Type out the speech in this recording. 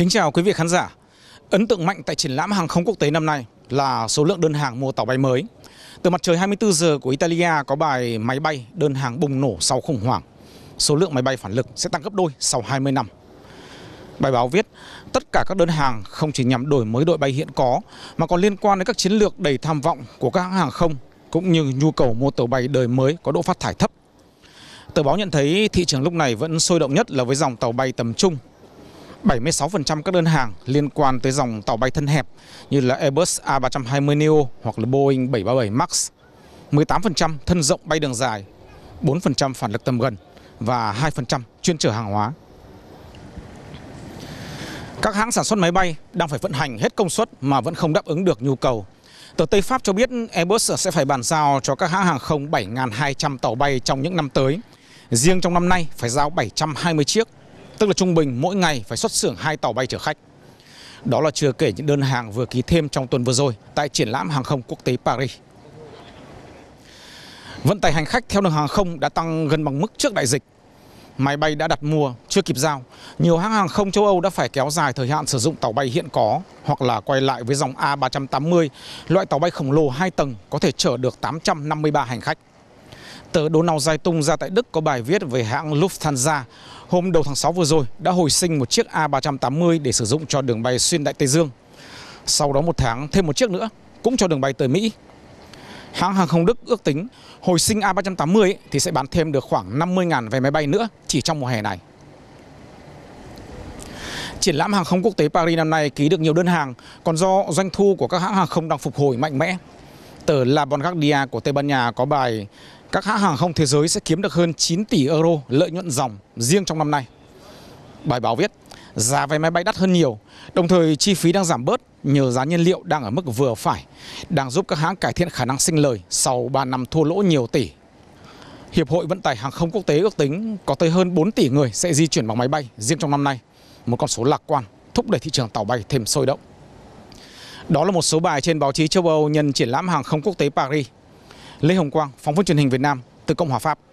Kính chào quý vị khán giả. Ấn tượng mạnh tại triển lãm hàng không quốc tế năm nay là số lượng đơn hàng mua tàu bay mới. Từ mặt trời 24 giờ của Italia có bài máy bay đơn hàng bùng nổ sau khủng hoảng. Số lượng máy bay phản lực sẽ tăng gấp đôi sau 20 năm. Bài báo viết, tất cả các đơn hàng không chỉ nhằm đổi mới đội bay hiện có mà còn liên quan đến các chiến lược đầy tham vọng của các hãng hàng không cũng như nhu cầu mua tàu bay đời mới có độ phát thải thấp. Tờ báo nhận thấy thị trường lúc này vẫn sôi động nhất là với dòng tàu bay tầm trung 76% các đơn hàng liên quan tới dòng tàu bay thân hẹp như là Airbus A320neo hoặc là Boeing 737 MAX, 18% thân rộng bay đường dài, 4% phản lực tầm gần và 2% chuyên chở hàng hóa. Các hãng sản xuất máy bay đang phải vận hành hết công suất mà vẫn không đáp ứng được nhu cầu. Tờ Tây Pháp cho biết Airbus sẽ phải bàn giao cho các hãng hàng không 7.200 tàu bay trong những năm tới. Riêng trong năm nay phải giao 720 chiếc tức là trung bình mỗi ngày phải xuất xưởng hai tàu bay chở khách. Đó là chưa kể những đơn hàng vừa ký thêm trong tuần vừa rồi tại triển lãm hàng không quốc tế Paris. Vận tải hành khách theo đường hàng không đã tăng gần bằng mức trước đại dịch. Máy bay đã đặt mua, chưa kịp giao. Nhiều hãng hàng không châu Âu đã phải kéo dài thời hạn sử dụng tàu bay hiện có hoặc là quay lại với dòng A380, loại tàu bay khổng lồ 2 tầng có thể chở được 853 hành khách. Tờ Donau tung ra tại Đức có bài viết về hãng Lufthansa hôm đầu tháng 6 vừa rồi đã hồi sinh một chiếc A380 để sử dụng cho đường bay xuyên Đại Tây Dương. Sau đó một tháng thêm một chiếc nữa cũng cho đường bay tới Mỹ. Hãng hàng không Đức ước tính hồi sinh A380 thì sẽ bán thêm được khoảng 50.000 vé máy bay nữa chỉ trong mùa hè này. Triển lãm hàng không quốc tế Paris năm nay ký được nhiều đơn hàng, còn do doanh thu của các hãng hàng không đang phục hồi mạnh mẽ Tờ La Vanguardia của Tây Ban Nha có bài các hãng hàng không thế giới sẽ kiếm được hơn 9 tỷ euro lợi nhuận dòng riêng trong năm nay. Bài báo viết, giá vé máy bay đắt hơn nhiều, đồng thời chi phí đang giảm bớt nhờ giá nhiên liệu đang ở mức vừa phải, đang giúp các hãng cải thiện khả năng sinh lời sau 3 năm thua lỗ nhiều tỷ. Hiệp hội Vận tải Hàng không Quốc tế ước tính có tới hơn 4 tỷ người sẽ di chuyển bằng máy bay riêng trong năm nay, một con số lạc quan thúc đẩy thị trường tàu bay thêm sôi động. Đó là một số bài trên báo chí châu Âu nhân triển lãm hàng không quốc tế Paris. Lê Hồng Quang, phóng viên truyền hình Việt Nam từ Cộng hòa Pháp.